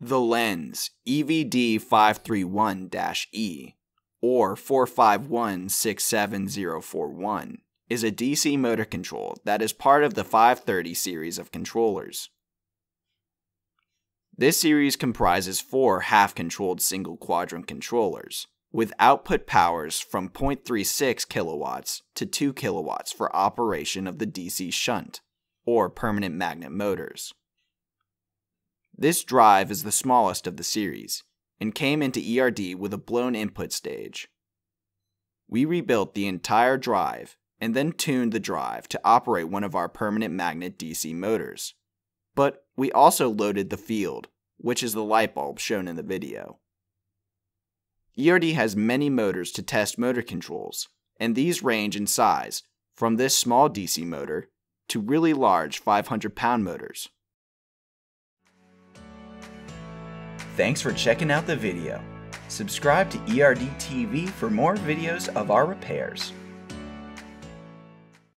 The lens EVD 531 E, or 451 is a DC motor control that is part of the 530 series of controllers. This series comprises four half controlled single quadrant controllers, with output powers from 0.36 kilowatts to 2 kilowatts for operation of the DC shunt, or permanent magnet motors. This drive is the smallest of the series, and came into ERD with a blown input stage. We rebuilt the entire drive and then tuned the drive to operate one of our permanent magnet DC motors. But we also loaded the field, which is the light bulb shown in the video. ERD has many motors to test motor controls, and these range in size from this small DC motor to really large 500 pound motors. Thanks for checking out the video. Subscribe to ERD TV for more videos of our repairs.